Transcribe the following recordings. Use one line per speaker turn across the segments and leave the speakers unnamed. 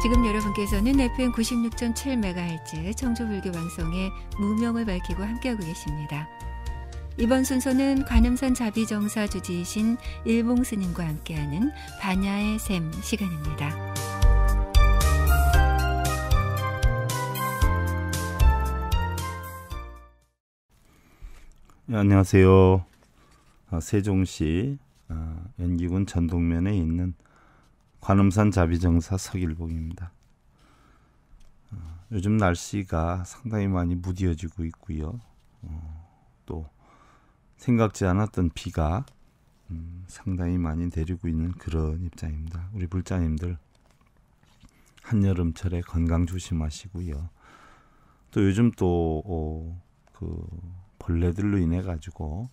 지금 여러분께서는 FM 96.7MHz 청주불교 방송의 무명을 밝히고 함께하고 계십니다. 이번 순서는 관음산 자비정사 주지이신 일봉 스님과 함께하는 반야의 샘 시간입니다. 네, 안녕하세요. 아, 세종시 아, 연기군 전동면에 있는 관음산 자비정사 서길봉입니다. 어, 요즘 날씨가 상당히 많이 무디지고 있고요. 어, 또 생각지 않았던 비가 음, 상당히 많이 내리고 있는 그런 입장입니다. 우리 불자님들 한여름철에 건강 조심하시고요. 또 요즘 또그 어, 벌레들로 인해 가지고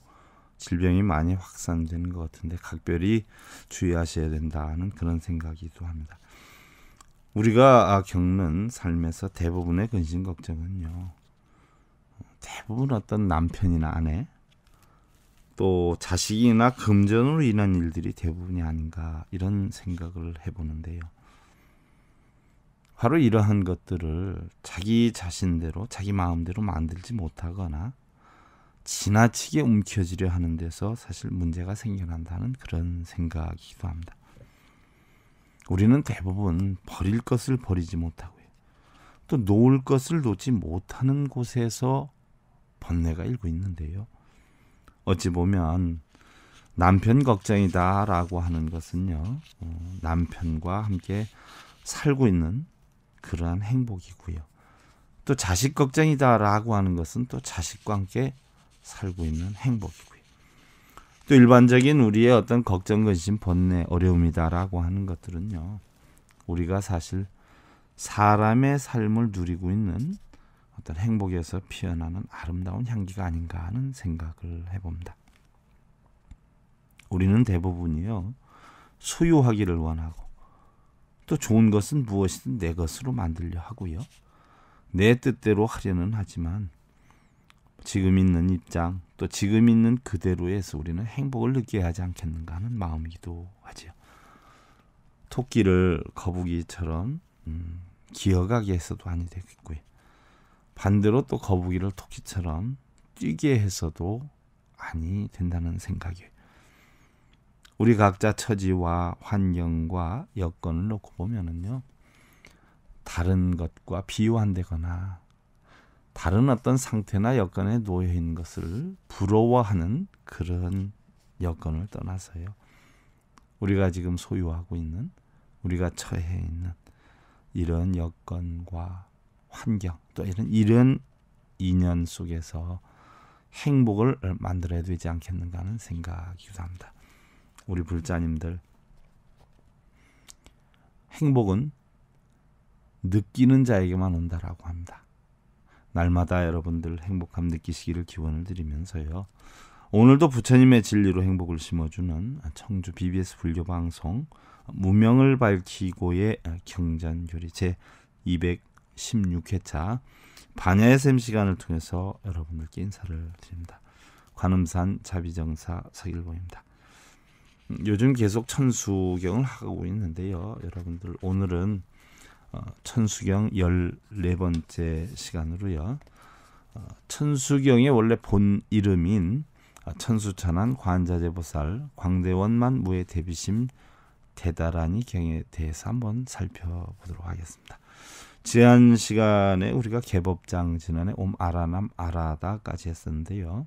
질병이 많이 확산되는 것 같은데 각별히 주의하셔야 된다는 그런 생각이기도 합니다. 우리가 아, 겪는 삶에서 대부분의 근심 걱정은요. 대부분 어떤 남편이나 아내 또 자식이나 금전으로 인한 일들이 대부분이 아닌가 이런 생각을 해보는데요. 바로 이러한 것들을 자기 자신대로 자기 마음대로 만들지 못하거나 지나치게 움켜쥐려 하는 데서 사실 문제가 생겨난다는 그런 생각이기도 합니다. 우리는 대부분 버릴 것을 버리지 못하고요. 또 놓을 것을 놓지 못하는 곳에서 번뇌가 일고 있는데요. 어찌 보면 남편 걱정이다라고 하는 것은요. 어, 남편과 함께 살고 있는 그러한 행복이고요. 또 자식 걱정이다라고 하는 것은 또 자식과 함께 살고 있는 행복이고요. 또 일반적인 우리의 어떤 걱정, 근심, 번뇌, 어려움이다라고 하는 것들은요. 우리가 사실 사람의 삶을 누리고 있는 어떤 행복에서 피어나는 아름다운 향기가 아닌가 하는 생각을 해봅니다. 우리는 대부분이요. 소유하기를 원하고 또 좋은 것은 무엇이든 내 것으로 만들려 하고요. 내 뜻대로 하려는 하지만 지금 있는 입장 또 지금 있는 그대로에서 우리는 행복을 느껴야 하지 않겠는가 하는 마음이기도 하지요. 토끼를 거북이처럼 음, 기어가게 해서도 아니 되겠고요. 반대로 또 거북이를 토끼처럼 뛰게 해서도 아니 된다는 생각이 우리 각자 처지와 환경과 여건을 놓고 보면은요. 다른 것과 비교한다거나 다른 어떤 상태나 여건에 놓여 있는 것을 부러워하는 그런 여건을 떠나서요. 우리가 지금 소유하고 있는 우리가 처해 있는 이런 여건과 환경 또 이런 이런 인연 속에서 행복을 만들어야 되지 않겠는가 하는 생각이기도 합니다. 우리 불자님들 행복은 느끼는 자에게만 온다라고 합니다. 날마다 여러분들 행복함 느끼시기를 기원을 드리면서요. 오늘도 부처님의 진리로 행복을 심어주는 청주 BBS 불교 방송 무명을 밝히고의 경잔교리 제 216회차 반야의 샘 시간을 통해서 여러분들께 인사를 드립니다. 관음산 자비정사 서길봉입니다. 음, 요즘 계속 천수경을 하고 있는데요. 여러분들 오늘은 어, 천수경 14번째 시간으로요. 어, 천수경의 원래 본 이름인 아, 천수천안 관자재보살 광대원만 무의 대비심 대다란이 경에 대해서 한번 살펴보도록 하겠습니다. 지난 시간에 우리가 개법장 지난해 옴 아라남 아라다까지 했었는데요.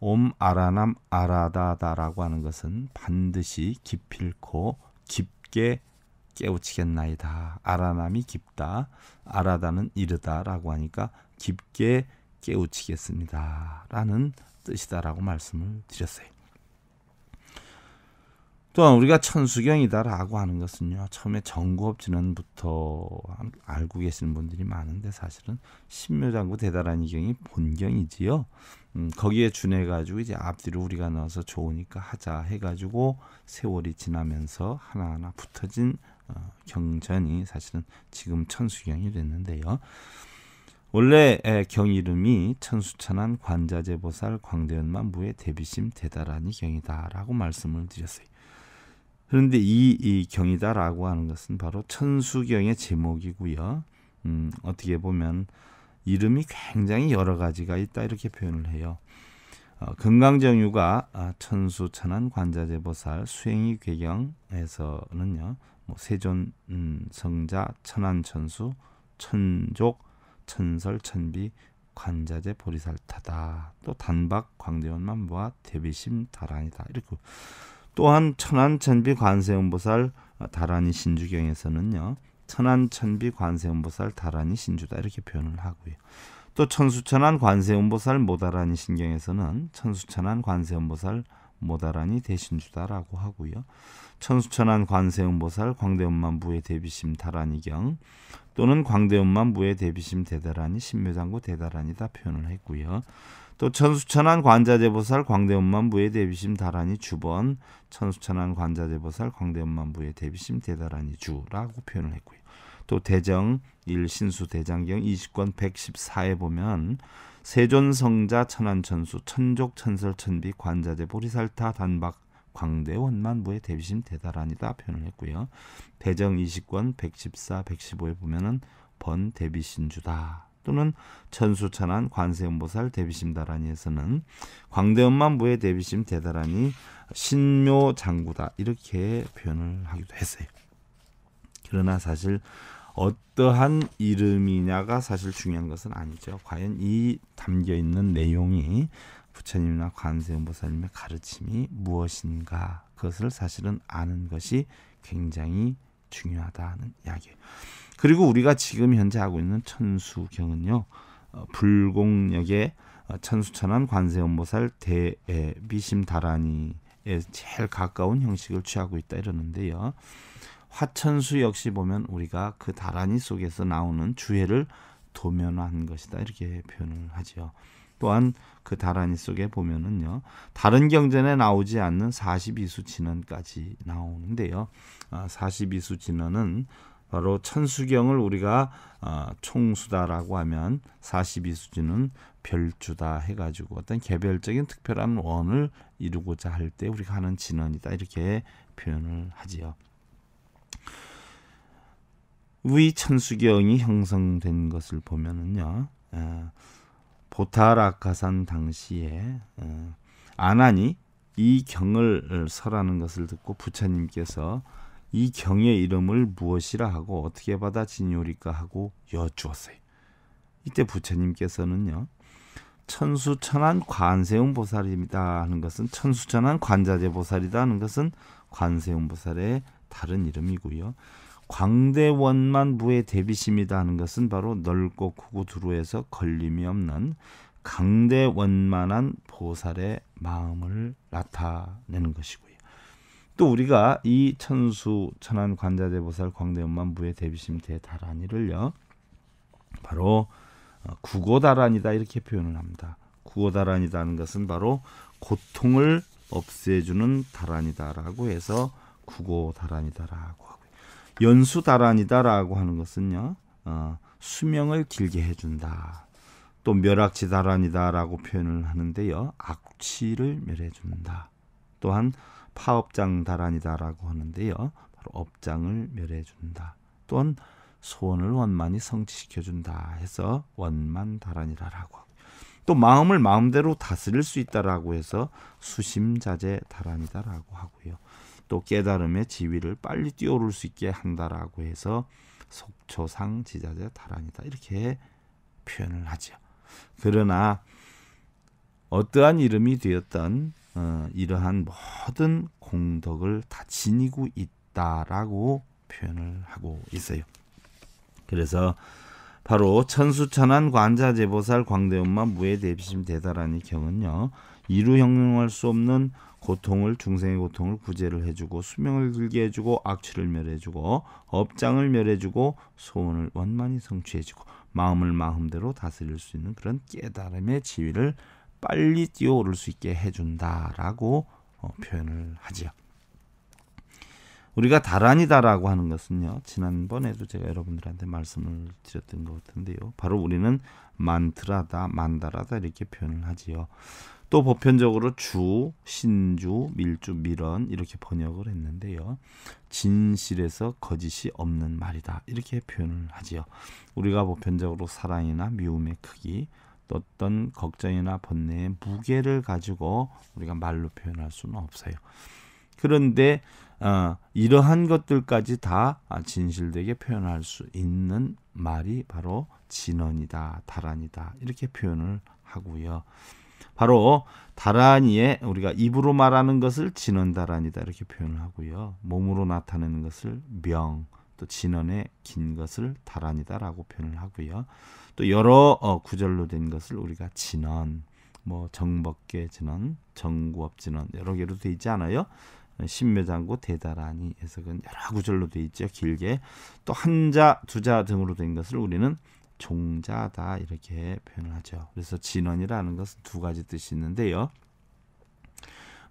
옴 아라남 아라다다라고 하는 것은 반드시 기필코 깊게 깨우치겠나이다. 아라남이 깊다. 아라다는 이르다라고 하니까 깊게 깨우치겠습니다. 라는 뜻이다라고 말씀을 드렸어요. 또한 우리가 천수경이다라고 하는 것은요. 처음에 정구업진원부터 알고 계시는 분들이 많은데 사실은 신묘장구 대단한 이경이 본경이지요. 음, 거기에 준해가지고 이제 앞뒤로 우리가 넣어서 좋으니까 하자 해가지고 세월이 지나면서 하나하나 붙어진 어, 경전이 사실은 지금 천수경이 됐는데요. 원래 경 이름이 천수천안 관자재보살 광대연만 무의 대비심 대다라니 경이다라고 말씀을 드렸어요. 그런데 이, 이 경이다라고 하는 것은 바로 천수경의 제목이고요. 음, 어떻게 보면 이름이 굉장히 여러 가지가 있다 이렇게 표현을 해요. 어, 금강정유가 아, 천수천안 관자재보살 수행이 괴경에서는요. 뭐 세존 음, 성자 천안천수 천족 천설 천비 관자재 보리살타다 또 단박 광대원만보아 대비심 다란이다 이렇게 또한 천안 천비 관세음보살 어, 다란이 신주경에서는요 천안 천비 관세음보살 다란이 신주다 이렇게 표현을 하고요 또 천수천안 관세음보살 모다란이 신경에서는 천수천안 관세음보살 모다라니 대신주다라고 하고요. 천수천안 관세음보살 광대음만부의 대비심 다라니경 또는 광대음만부의 대비심 대다라니 신묘장구 대다라니다 표현을 했고요. 또 천수천안 관자재보살 광대음만부의 대비심 다라니 주번 천수천안 관자재보살 광대음만부의 대비심 대다라니 주라고 표현을 했고요. 또 대정 일신수 대장경 20권 114에 보면 세존성자 천안천수 천족천설 천비 관자재 보리살타 단박 광대원만부의 대비심 대단하니다 표현을 했고요. 대정 20권 114, 115에 보면은 번 대비신주다 또는 천수천안 관세음보살 대비심 다라니에서는 광대원만부의 대비심 대달하니 신묘장구다 이렇게 표현을 하기도 했어요. 그러나 사실 어떠한 이름이냐가 사실 중요한 것은 아니죠. 과연 이 담겨 있는 내용이 부처님이나 관세음 보살님의 가르침이 무엇인가 그것을 사실은 아는 것이 굉장히 중요하다는 이야기 그리고 우리가 지금 현재 하고 있는 천수경은요. 어, 불공역의 어, 천수천안 관세음보살 대비심다라니에 제일 가까운 형식을 취하고 있다 이러는데요. 화천수 역시 보면 우리가 그 다란이 속에서 나오는 주해를 도면화한 것이다 이렇게 표현을 하지요. 또한 그 다란이 속에 보면은요 다른 경전에 나오지 않는 42수 진언까지 나오는데요. 아, 42수 진언은 바로 천수경을 우리가 아, 총수다라고 하면 4 2수진는 별주다 해가지고 어떤 개별적인 특별한 원을 이루고자 할 때 우리가 하는 진언이다 이렇게 표현을 하지요. 위천수경이 형성된 것을 보면은요. 아, 보타라카산 당시에 아, 아난이 이 경을 설하는 것을 듣고 부처님께서 이 경의 이름을 무엇이라 하고 어떻게 받아지니오리까 하고 여쭈었어요. 이때 부처님께서는요. 천수천한 관세음 보살입니다 하는 것은 천수천한 관자재 보살이다 하는 것은 관세음 보살의 다른 이름이고요. 광대원만 부의 대비심이다 하는 것은 바로 넓고 크고 두루해서 걸림이 없는 강대원만한 보살의 마음을 나타내는 것이고요. 또 우리가 이 천수 천안 관자대보살 광대원만 부의 대비심 대다란이를요. 바로 어, 구고다란이다 이렇게 표현을 합니다. 구고다란이다는 것은 바로 고통을 없애주는 다란이다라고 해서 구고다란이다라고 연수다란이다라고 하는 것은요. 어, 수명을 길게 해준다. 또 멸악지다란이다라고 표현을 하는데요. 악취를 멸해준다. 또한 파업장다란이다라고 하는데요. 바로 업장을 멸해준다. 또한 소원을 원만히 성취시켜준다 해서 원만다란이다라고또 마음을 마음대로 다스릴 수 있다라고 해서 수심자재다란이다라고 하고요. 또 깨달음의 지위를 빨리 뛰어오를 수 있게 한다라고 해서 속초상 지자재 다란이다 이렇게 표현을 하죠. 그러나 어떠한 이름이 되었던 어, 이러한 모든 공덕을 다 지니고 있다라고 표현을 하고 있어요. 그래서 바로 천수천안 관자재보살 광대엄마 무해대비심 대달하니 경은요 이루 형용할 수 없는 고통을 중생의 고통을 구제를 해주고 수명을 길게 해주고 악취를 멸해주고 업장을 멸해주고 소원을 원만히 성취해주고 마음을 마음대로 다스릴 수 있는 그런 깨달음의 지위를 빨리 뛰어오를 수 있게 해준다라고 어, 표현을 하지요. 우리가 다란이다라고 하는 것은요. 지난번에도 제가 여러분들한테 말씀을 드렸던 것 같은데요. 바로 우리는 만트라다, 만다라다 이렇게 표현을 하지요. 또 보편적으로 주, 신주, 밀주, 밀언 이렇게 번역을 했는데요. 진실에서 거짓이 없는 말이다. 이렇게 표현을 하지요. 우리가 보편적으로 사랑이나 미움의 크기, 어떤 걱정이나 번뇌의 무게를 가지고 우리가 말로 표현할 수는 없어요. 그런데 어, 이러한 것들까지 다 진실되게 표현할 수 있는 말이 바로 진언이다, 다란이다 이렇게 표현을 하고요. 바로 다란이에 우리가 입으로 말하는 것을 진언다란이다 이렇게 표현을 하고요. 몸으로 나타내는 것을 명, 또 진언의 긴 것을 다란이다라고 표현을 하고요. 또 여러 어, 구절로 된 것을 우리가 진언, 뭐 정법계 진언, 정구업 진언 여러 개로 되어 있지 않아요? 신매장구 대다라니 해석은 여러 구절로 돼 있죠. 길게 또 한자, 두자 등으로 된 것을 우리는 종자다 이렇게 표현을 하죠. 그래서 진원이라는 것은 두 가지 뜻이 있는데요.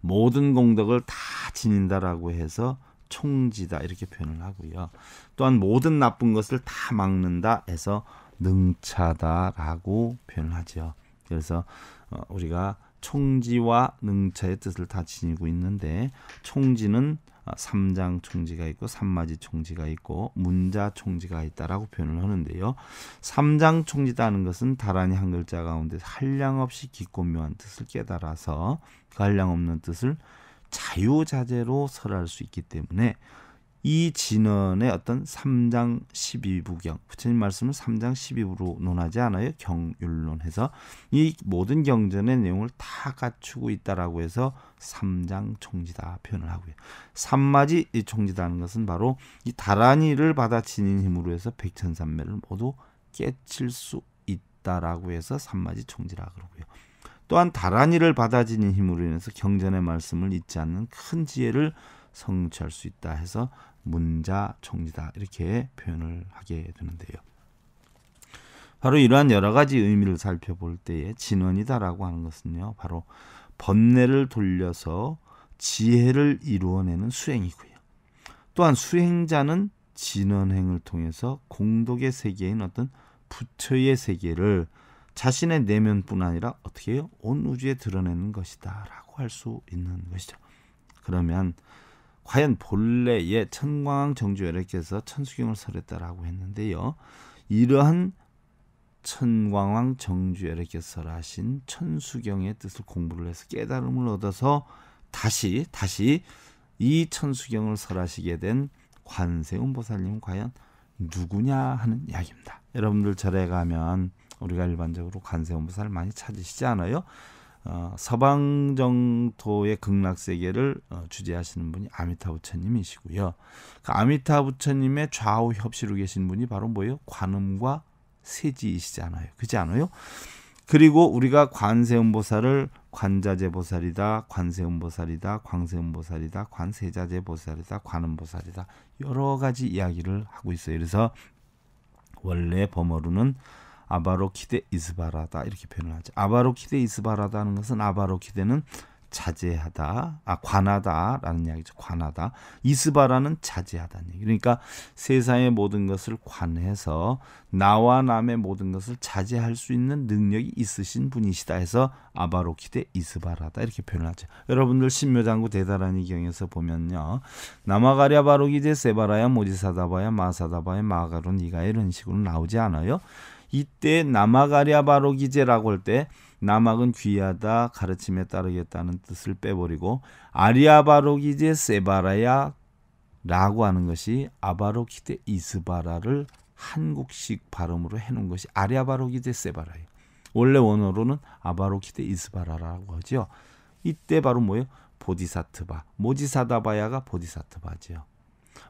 모든 공덕을 다 지닌다라고 해서 총지다 이렇게 표현을 하고요. 또한 모든 나쁜 것을 다 막는다 해서 능차다라고 표현을 하죠. 그래서 어, 우리가 총지와 능차의 뜻을 다 지니고 있는데 총지는 아, 삼장 총지가 있고 삼마지 총지가 있고 문자 총지가 있다라고 표현을 하는데요. 삼장 총지다는 것은 다란이 한 글자 가운데 한량 없이 깊고 묘한 뜻을 깨달아서 그 한량 없는 뜻을 자유자재로 설할 수 있기 때문에 이 진언의 어떤 3장 12부경 부처님 말씀을 3장 12부로 논하지 않아요. 경율론해서 이 모든 경전의 내용을 다 갖추고 있다라고 해서 3장 총지다 표현을 하고요. 삼마지 이 총지다는 것은 바로 이 다란이를 받아 지닌 힘으로 해서 백천산매를 모두 깨칠 수 있다라고 해서 삼마지 총지라 그러고요. 또한 다란이를 받아 지닌 힘으로 인해서 경전의 말씀을 잊지 않는 큰 지혜를 성취할 수 있다 해서 문자총리다 이렇게 표현을 하게 되는데요. 바로 이러한 여러 가지 의미를 살펴볼 때에 진원이다라고 하는 것은요. 바로 번뇌를 돌려서 지혜를 이루어내는 수행이고요. 또한 수행자는 진원행을 통해서 공덕의 세계인 어떤 부처의 세계를 자신의 내면뿐 아니라 어떻게 해요? 온 우주에 드러내는 것이다라고 할 수 있는 것이죠. 그러면 과연 본래의 천광 정주열에께서 천수경을 설했다라고 했는데요. 이러한 천광왕 정주열에께서 하신 천수경의 뜻을 공부를 해서 깨달음을 얻어서 다시 다시 이 천수경을 설하시게 된 관세음 보살님은 과연 누구냐 하는 이야기입니다. 여러분들 절에 가면 우리가 일반적으로 관세음 보살을 많이 찾으시지 않아요? 어, 서방 정토의 극락 세계를 어, 주재하시는 분이 아미타 부처님이시고요. 그 아미타 부처님의 좌우 협시로 계신 분이 바로 뭐예요? 관음과 세지이시잖아요. 그지 않아요? 그리고 우리가 관세음보살을 관자재보살이다, 관세음보살이다, 광세음보살이다, 관세자재보살이다, 관음보살이다 여러 가지 이야기를 하고 있어요. 그래서 원래 범어로는 아바로키데 이스바라다 이렇게 표현을 하죠. 아바로키데 이스바라다는 것은 아바로키데는 자제하다, 아 관하다라는 이야기죠. 관하다. 이스바라는 자제하다는 얘기. 그러니까 세상의 모든 것을 관해서 나와 남의 모든 것을 자제할 수 있는 능력이 있으신 분이시다 해서 아바로키데 이스바라다 이렇게 표현하죠. 을 여러분들 신묘장구 대단한 이경에서 보면요. 나마가랴바로기데 세바라야 모지사다바야 마사다바야 마가론 이가 이런 식으로 나오지 않아요. 이때 남아가랴 바로기제라고 할 때 남학은 귀하다 가르침에 따르겠다는 뜻을 빼버리고 아리아 바로기제 세바라야 라고 하는 것이 아바로키데 이스바라를 한국식 발음으로 해놓은 것이 아리아바로기제 세바라예요. 원래 원어로는 아바로키데 이스바라라고 하죠. 이때 바로 뭐예요? 보디사트바. 모지사다바야가 보디사트바지요.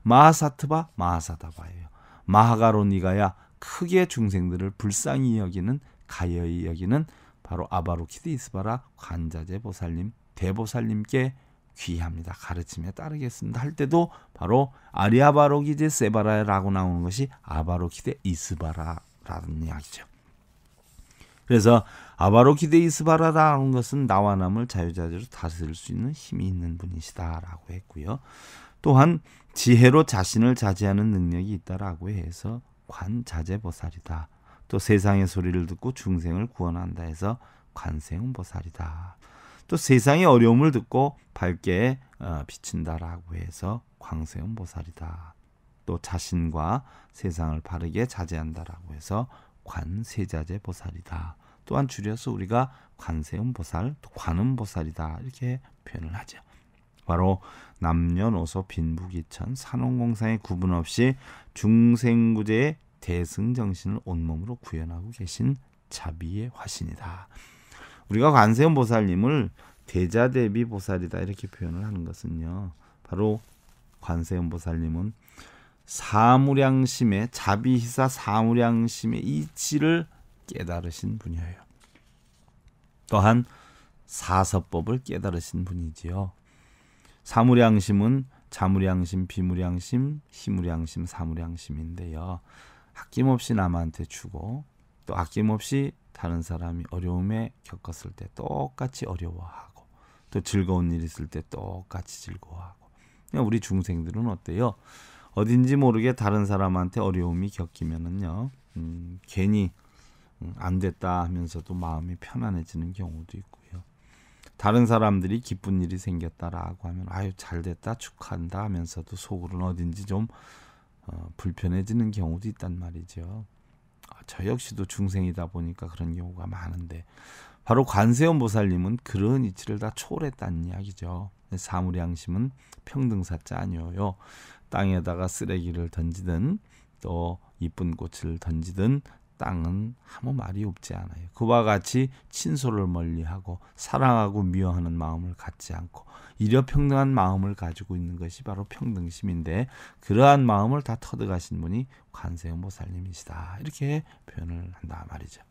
마하사트바 마하사다바예요. 마하가로니가야 크게 중생들을 불쌍히 여기는 가여이 여기는 바로 아바로키드 이스바라 관자제 보살님 대보살님께 귀합니다. 가르침에 따르겠습니다. 할 때도 바로 아리아바로기제 세바라라고 나오는 것이 아바로키데 이스바라라는 이야기죠. 그래서 아바로키데 이스바라라는 것은 나와 남을 자유자재로 다스릴 수 있는 힘이 있는 분이시다라고 했고요. 또한 지혜로 자신을 자제하는 능력이 있다라고 해서 관자재보살이다. 또 세상의 소리를 듣고 중생을 구원한다 해서 관세음보살이다. 또 세상의 어려움을 듣고 밝게 어, 비친다라고 해서 광세음보살이다. 또 자신과 세상을 바르게 자제한다라고 해서 관세자재보살이다. 또한 줄여서 우리가 관세음보살, 관음보살이다 이렇게 표현을 하죠. 바로 남녀노소 빈부귀천 산업공상의 구분 없이 중생구제의 대승정신을 온몸으로 구현하고 계신 자비의 화신이다. 우리가 관세음 보살님을 대자대비 보살이다 이렇게 표현을 하는 것은요. 바로 관세음 보살님은 사무량심의 자비희사 사무량심의 이치를 깨달으신 분이에요. 또한 사서법을 깨달으신 분이지요. 사물양심은 자물양심, 비물양심, 희물양심, 사물양심인데요. 아낌없이 남한테 주고 또 아낌없이 다른 사람이 어려움에 겪었을 때 똑같이 어려워하고 또 즐거운 일 있을 때 똑같이 즐거워하고 우리 중생들은 어때요? 어딘지 모르게 다른 사람한테 어려움이 겪이면은요 음, 괜히 음, 안 됐다 하면서도 마음이 편안해지는 경우도 있고 다른 사람들이 기쁜 일이 생겼다라고 하면 아유 잘됐다 축한다 하 하면서도 속으로는 어딘지 좀 어, 불편해지는 경우도 있단 말이죠. 아, 저 역시도 중생이다 보니까 그런 경우가 많은데 바로 관세음 보살님은 그런 이치를 다 초월했다는 이야기죠. 사물양심은 평등사자 아니어요. 땅에다가 쓰레기를 던지든 또 이쁜 꽃을 던지든 땅은 아무 말이 없지 않아요. 그와 같이 친소를 멀리하고 사랑하고 미워하는 마음을 갖지 않고 이려 평등한 마음을 가지고 있는 것이 바로 평등심인데 그러한 마음을 다 터득하신 분이 관세음보살님이시다 이렇게 표현을 한다 말이죠.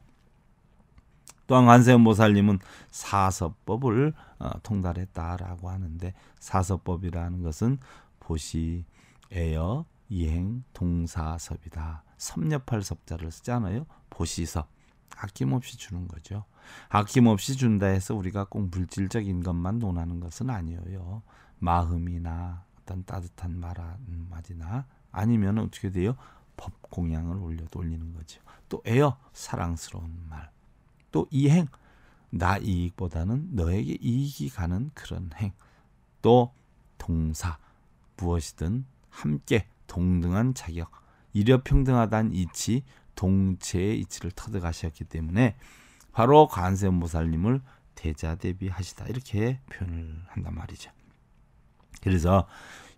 또한 관세음보살님은 사서법을 어, 통달했다라고 하는데 사서법이라는 것은 보시, 애여, 이행, 동사섭이다. 삼엽할 섭자를 쓰잖아요. 보시섭. 아낌없이 주는 거죠. 아낌없이 준다 해서 우리가 꼭 물질적인 것만 논하는 것은 아니에요. 마음이나 어떤 따뜻한 말 한마디나 음, 아니면 어떻게 돼요? 법 공양을 올려 돌리는 거죠. 또 에어 사랑스러운 말. 또 이행 나 이익보다는 너에게 이익이 가는 그런 행. 또 동사 무엇이든 함께 동등한 자격 이력평등하다는 이치, 동체의 이치를 터득하셨기 때문에 바로 관세음보살님을 대자 대비하시다 이렇게 표현을 한단 말이죠. 그래서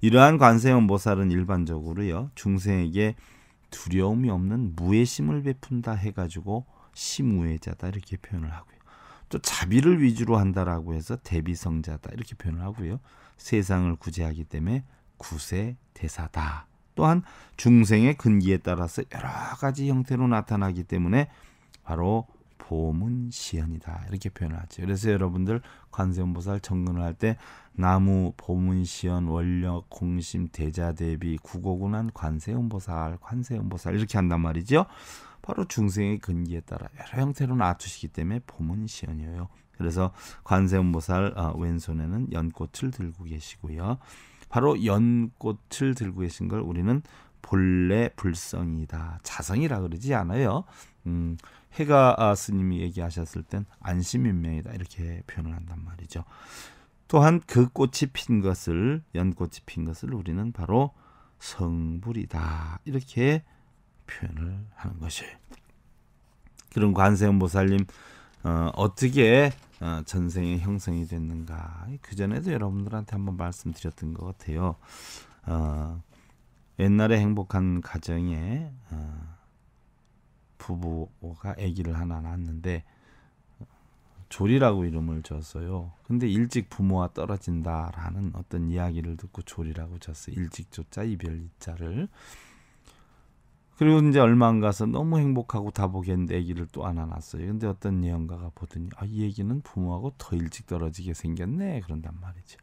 이러한 관세음보살은 일반적으로요 중생에게 두려움이 없는 무의심을 베푼다 해가지고 심우애자다 이렇게 표현을 하고요. 또 자비를 위주로 한다라고 해서 대비성자다 이렇게 표현을 하고요. 세상을 구제하기 때문에 구세대사다 또한 중생의 근기에 따라서 여러 가지 형태로 나타나기 때문에 바로 보문 시연이다 이렇게 표현을 하죠. 그래서 여러분들 관세음보살 정근을 할 때 나무, 보문 시연, 원력, 공심, 대자대비, 구어군한 관세음보살, 관세음보살 이렇게 한단 말이죠. 바로 중생의 근기에 따라 여러 형태로 낮추시기 때문에 보문 시연이에요. 그래서 관세음보살 어, 왼손에는 연꽃을 들고 계시고요. 바로 연꽃을 들고 계신 걸 우리는 본래 불성이다. 자성이라 그러지 않아요. 음, 해가 스님이 얘기하셨을 땐 안심인명이다. 이렇게 표현을 한단 말이죠. 또한 그 꽃이 핀 것을 연꽃이 핀 것을 우리는 바로 성불이다. 이렇게 표현을 하는 것이 그럼 관세음보살님 어, 어떻게 어, 전생의 형성이 됐는가 그 전에도 여러분들한테 한번 말씀드렸던 것 같아요. 어, 옛날에 행복한 가정에 어, 부부가 아기를 하나 낳았는데 조리라고 이름을 줬어요. 근데 일찍 부모와 떨어진다라는 어떤 이야기를 듣고 조리라고 줬어요. 일찍 조자 이별 이자를 그리고 이제 얼마 안 가서 너무 행복하고 다보겠는데 아기를 또 안아놨어요. 근데 어떤 예언가가 보더니 아, 이 얘기는 부모하고 더 일찍 떨어지게 생겼네. 그런단 말이죠.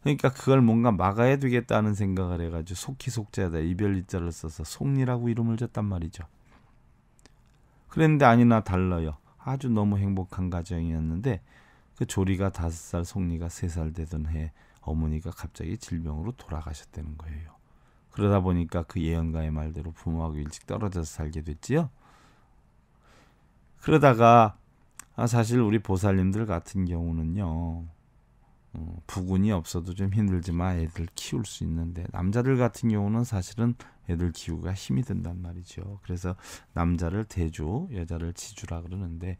그러니까 그걸 뭔가 막아야 되겠다는 생각을 해가지고 속히속자다 이별일자를 써서 속리라고 이름을 줬단 말이죠. 그랬는데 아니나 달라요. 아주 너무 행복한 가정이었는데 그 조리가 다섯 살, 속리가 세 살 되던 해 어머니가 갑자기 질병으로 돌아가셨다는 거예요. 그러다 보니까 그 예언가의 말대로 부모하고 일찍 떨어져서 살게 됐지요. 그러다가 아, 사실 우리 보살님들 같은 경우는요. 어, 부군이 없어도 좀 힘들지만 애들 키울 수 있는데 남자들 같은 경우는 사실은 애들 키우기가 힘이 든단 말이죠. 그래서 남자를 대주, 여자를 지주라 그러는데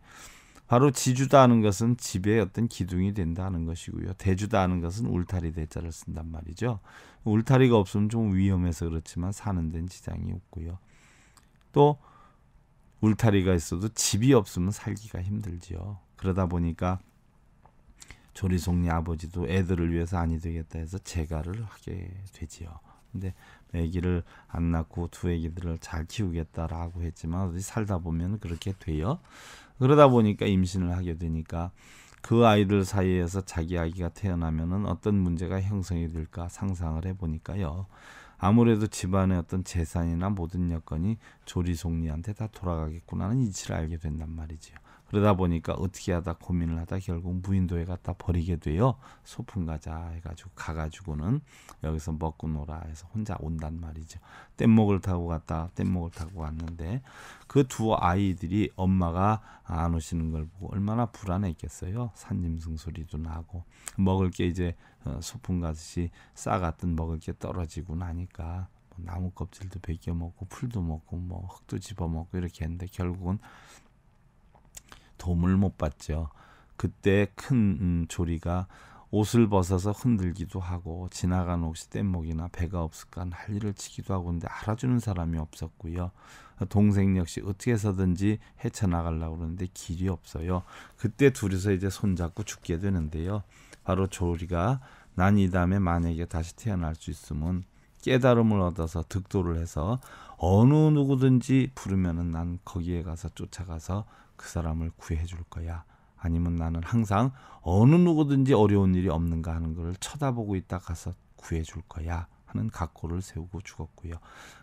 바로 지주다 하는 것은 집의 어떤 기둥이 된다 는 것이고요. 대주다 하는 것은 울타리 대자를 쓴단 말이죠. 울타리가 없으면 좀 위험해서 그렇지만 사는 데는 지장이 없고요. 또 울타리가 있어도 집이 없으면 살기가 힘들지요. 그러다 보니까 조리송리 아버지도 애들을 위해서 아니 되겠다 해서 재가를 하게 되지요. 근데 아기를 안 낳고 두 아기들을 잘 키우겠다라고 했지만 어디 살다 보면 그렇게 돼요. 그러다 보니까 임신을 하게 되니까 그 아이들 사이에서 자기 아기가 태어나면은 어떤 문제가 형성이 될까 상상을 해보니까요. 아무래도 집안의 어떤 재산이나 모든 여건이 조리송리한테 다 돌아가겠구나는 이치를 알게 된단 말이지요. 그러다 보니까 어떻게 하다 고민을 하다 결국 무인도에 갖다 버리게 돼요. 소풍 가자 해가지고 가가지고는 여기서 먹고 놀아 해서 혼자 온단 말이죠. 뗏목을 타고 갔다 뗏목을 타고 왔는데그 두 아이들이 엄마가 안 오시는 걸 보고 얼마나 불안했겠어요. 산짐승 소리도 나고 먹을 게 이제 어, 소풍 가듯이 싸갔던 먹을 게 떨어지고 나니까 뭐 나무 껍질도 베겨 먹고 풀도 먹고 뭐 흙도 집어 먹고 이렇게 했는데 결국은 도움을 못 받죠. 그때 큰 음, 조리가 옷을 벗어서 흔들기도 하고 지나간 옷이 뗏목이나 배가 없을까 난리를 치기도 하고 근데 알아주는 사람이 없었고요. 동생 역시 어떻게 해서든지 헤쳐나가려고 그러는데 길이 없어요. 그때 둘이서 이제 손잡고 죽게 되는데요. 바로 조리가 난 이 다음에 만약에 다시 태어날 수 있으면 깨달음을 얻어서 득도를 해서 어느 누구든지 부르면은 난 거기에 가서 쫓아가서 그 사람을 구해 줄 거야. 아니면 나는 항상 어느 누구든지 어려운 일이 없는가 하는 것을 쳐다보고 있다 가서 구해 줄 거야. 하는 각오를 세우고 죽었고요.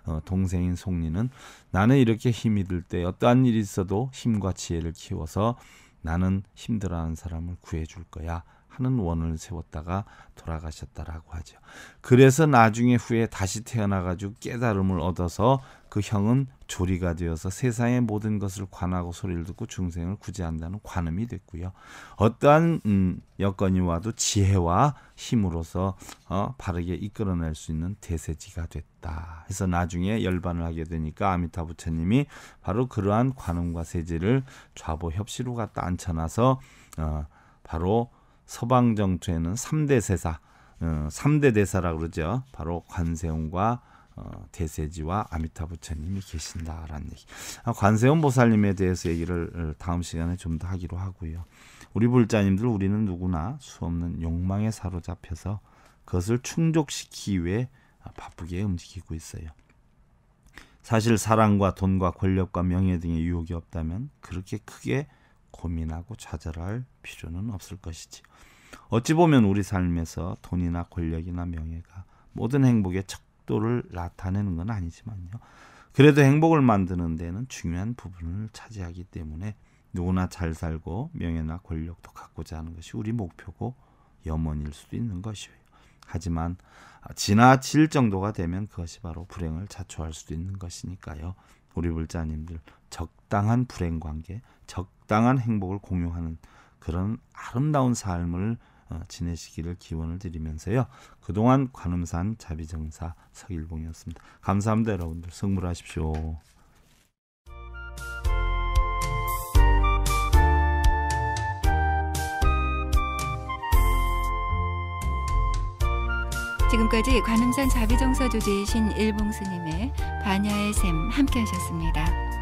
어, 동생인 송리는 나는 이렇게 힘이 들 때 어떠한 일이 있어도 힘과 지혜를 키워서 나는 힘들어하는 사람을 구해줄 거야. 하는 원을 세웠다가 돌아가셨다라고 하죠. 그래서 나중에 후에 다시 태어나가지고 깨달음을 얻어서 그 형은 조리가 되어서 세상의 모든 것을 관하고 소리를 듣고 중생을 구제한다는 관음이 됐고요. 어떠한 음, 여건이 와도 지혜와 힘으로서 어, 바르게 이끌어낼 수 있는 대세지가 됐다. 그래서 나중에 열반을 하게 되니까 아미타 부처님이 바로 그러한 관음과 세지를 좌보 협시로 갖다 앉혀놔서 어, 바로 서방 정치에는 3대 세사, 어, 3대 대사라 그러죠. 바로 관세음과 어, 대세지와 아미타 부처님이 계신다라는 얘기. 아, 관세음 보살님에 대해서 얘기를 어, 다음 시간에 좀 더 하기로 하고요. 우리 불자님들 우리는 누구나 수 없는 욕망에 사로잡혀서 그것을 충족시키기 위해 아, 바쁘게 움직이고 있어요. 사실 사랑과 돈과 권력과 명예 등의 유혹이 없다면 그렇게 크게 고민하고 좌절할 필요는 없을 것이지. 어찌 보면 우리 삶에서 돈이나 권력이나 명예가 모든 행복의 척도를 나타내는 건 아니지만요. 그래도 행복을 만드는 데는 중요한 부분을 차지하기 때문에 누구나 잘 살고 명예나 권력도 갖고자 하는 것이 우리 목표고 염원일 수도 있는 것이에요. 하지만 지나칠 정도가 되면 그것이 바로 불행을 자초할 수도 있는 것이니까요. 우리 불자님들 적당한 불행 관계, 적당한 행복을 공유하는 그런 아름다운 삶을 어, 지내시기를 기원을 드리면서요. 그동안 관음산 자비정사 서일봉이었습니다. 감사합니다, 여러분들. 성물하십시오 지금까지 관음산 자비정사 조지이신 일봉스님의 반야의 샘 함께 하셨습니다.